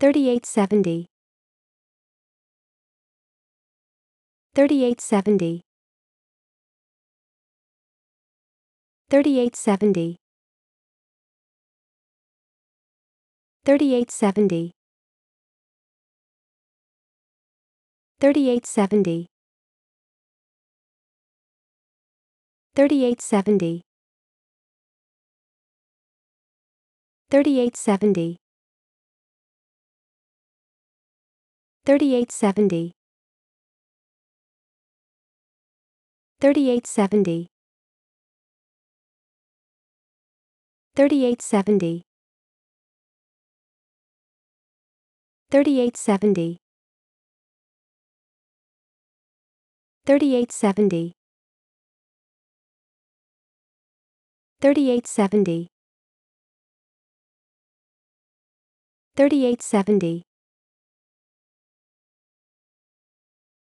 3870 3870 3870 3870 3870 3870 3870 3870 3870 3870 3870 3870 3870 3870